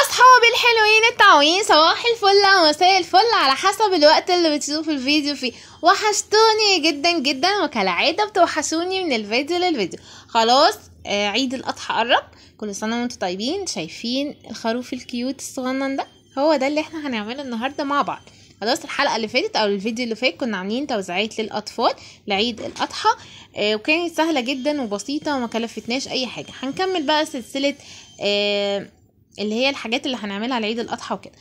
اصحابي الحلوين التعوين صباح الفل او مساء الفل على حسب الوقت اللي بتشوفوا الفيديو فيه وحشتوني جدا جدا وكالعاده بتوحشوني من الفيديو للفيديو خلاص آه عيد الاضحى قرب كل سنه وانتم طيبين شايفين الخروف الكيوت الصغنن ده هو ده اللي احنا هنعمله النهارده مع بعض خلاص الحلقه اللي فاتت او الفيديو اللي فات كنا عاملين توزيعات للاطفال لعيد الاضحى آه وكانت سهله جدا وبسيطه وما كلفتناش اي حاجه هنكمل بقى سلسله آه اللي هي الحاجات اللي هنعملها لعيد الاضحى وكده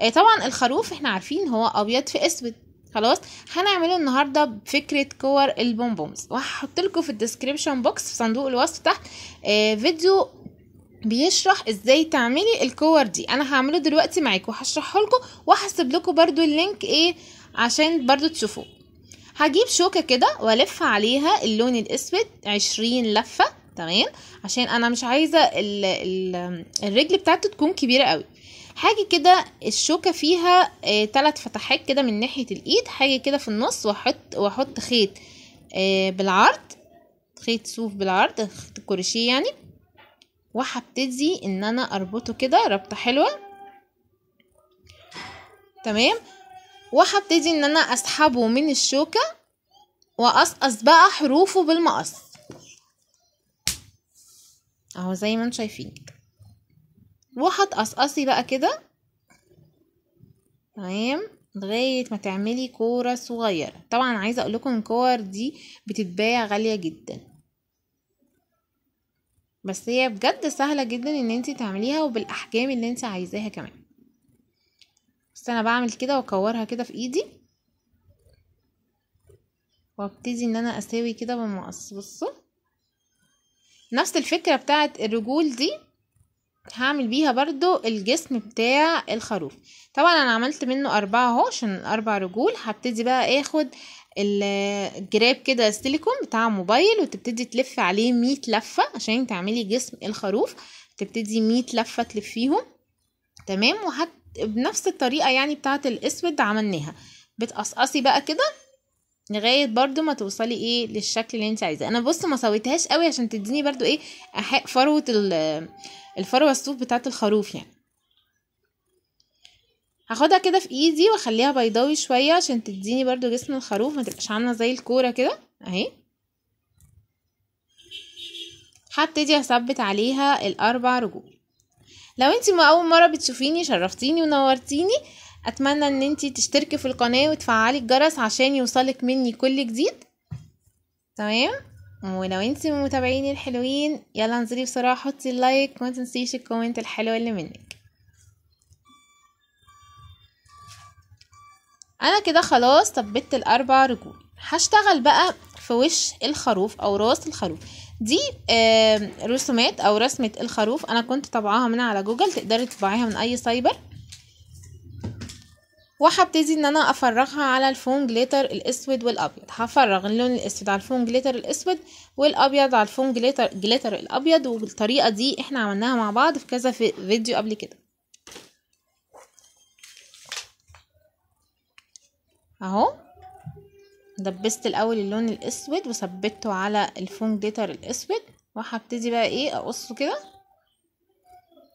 آه، طبعا الخروف احنا عارفين هو ابيض في اسود خلاص هنعمله النهارده بفكره كور البومبومز وهحط لكم في الديسكريبشن بوكس في صندوق الوصف تحت آه فيديو بيشرح ازاي تعملي الكور دي انا هعمله دلوقتي معاكم وهشرحه لكم وهسيب لكم برده اللينك ايه عشان برده تشوفوه هجيب شوكه كده والف عليها اللون الاسود عشرين لفه تمام عشان انا مش عايزه ال ال الرجل بتاعته تكون كبيره قوي حاجه كده الشوكه فيها ثلاث آه فتحات كده من ناحيه الايد حاجه كده في النص واحط واحط خيط آه بالعرض خيط صوف بالعرض خيط الكروشيه يعني وهبتدي ان انا اربطه كده ربطه حلوه تمام وهبتدي ان انا اسحبه من الشوكه واقصقص بقى حروفه بالمقص اهو زي ما انتم شايفين وهتقصقصي بقى كده تمام لغايه ما تعملي كوره صغيره طبعا عايزه اقول لكم الكور دي بتتباع غاليه جدا بس هي بجد سهله جدا ان انت تعمليها وبالاحجام اللي انت عايزاها كمان بس انا بعمل كده واكورها كده في ايدي وابتدي ان انا اساوي كده بالمقص بصوا نفس الفكرة بتاعت الرجول دي هعمل بيها برضو الجسم بتاع الخروف طبعا انا عملت منه اربعة اهو عشان اربع رجول هبتدي بقى اخد الجراب كده سيليكون بتاع موبايل وتبتدي تلف عليه مية لفة عشان تعملي جسم الخروف تبتدي مية لفة تلفيهم تمام وهت بنفس الطريقة يعني بتاعت الاسود عملناها بتقصقصي بقى كده لغايه برضو ما توصلي ايه للشكل اللي انت عايزاه انا بص ما سويتهاش قوي عشان تديني برضو ايه احق فروه الفروه الصوف بتاعه الخروف يعني هاخدها كده في ايدي واخليها بيضاوي شويه عشان تديني برضو جسم الخروف ما تبقاش عامله زي الكوره كده اهي هبتدي اثبت عليها الاربع رجول لو انت ما اول مره بتشوفيني شرفتيني ونورتيني اتمنى ان انتي تشتركي في القناه وتفعلي الجرس عشان يوصلك مني كل جديد تمام ولو انتي من متابعيني الحلوين يلا انزلي بسرعه حطي اللايك وما تنسيش الكومنت الحلو اللي منك انا كده خلاص ثبت الاربع رجول هشتغل بقى في وش الخروف او راس الخروف دي رسومات او رسمه الخروف انا كنت طبعاها من على جوجل تقدري تطبعيها من اي سايبر وهبتدي ان انا افرغها على الفون جليتر الاسود والابيض هفرغ اللون الاسود على الفون جليتر الاسود والابيض على الفون جليتر جليتر الابيض والطريقه دي احنا عملناها مع بعض في كذا في فيديو قبل كده اهو دبست الاول اللون الاسود وثبته على الفون جليتر الاسود وهبتدي بقى ايه اقصه كده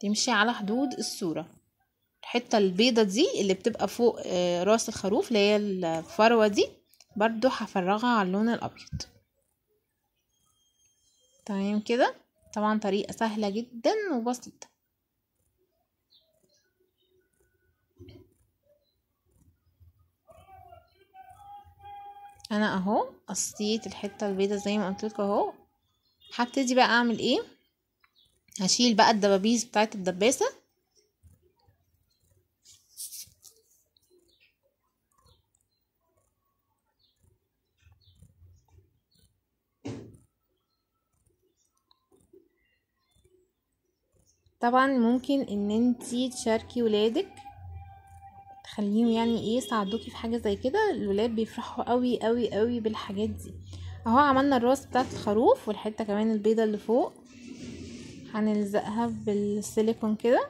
تمشي على حدود الصوره الحته البيضه دي اللي بتبقى فوق آه، راس الخروف اللي هي الفروه دي برضو هفرغها على اللون الابيض تمام كده طبعا طريقه سهله جدا وبسيطه انا اهو قصيت الحته البيضه زي ما قلت لكم اهو هبتدي بقى اعمل ايه هشيل بقى الدبابيس بتاعه الدباسه طبعا ممكن ان انتي تشاركي ولادك تخليهم يعني ايه يساعدوكي في حاجه زي كده الولاد بيفرحوا قوي قوي قوي بالحاجات دي اهو عملنا الراس بتاعه الخروف والحته كمان البيضه اللي فوق هنلزقها بالسيليكون كده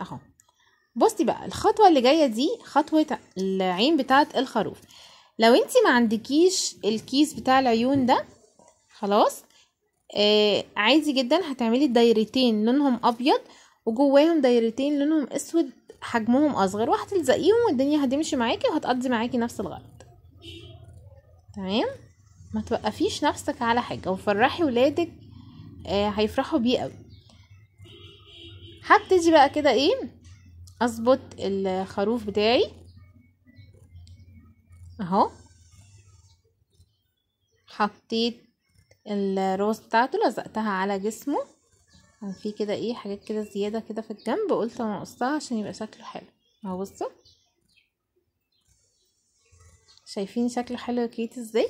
اهو بصي بقى الخطوه اللي جايه دي خطوه العين بتاعه الخروف لو انت ما عندكيش الكيس بتاع العيون ده خلاص آه عادي جدا هتعملي دايرتين لونهم ابيض وجواهم دايرتين لونهم اسود حجمهم اصغر وهتلزقيهم والدنيا هتمشي معاكي وهتقضي معاكي نفس الغرض تمام ما توقفيش نفسك على حاجه وفرحي ولادك آه هيفرحوا بيه قوي هبتدي بقى كده ايه اظبط الخروف بتاعي اهو حطيت الروز بتاعته لزقتها على جسمه كان في كده ايه حاجات كده زياده كده في الجنب قلت اما اقصها عشان يبقى شكله حلو اهو بصوا شايفين شكله حلو كيت ازاي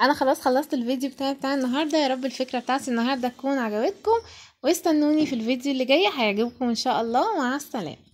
انا خلاص خلصت الفيديو بتاعي بتاع النهارده يا رب الفكره بتاعتي النهارده تكون عجبتكم واستنوني في الفيديو اللي جاي هيعجبكم ان شاء الله مع السلامه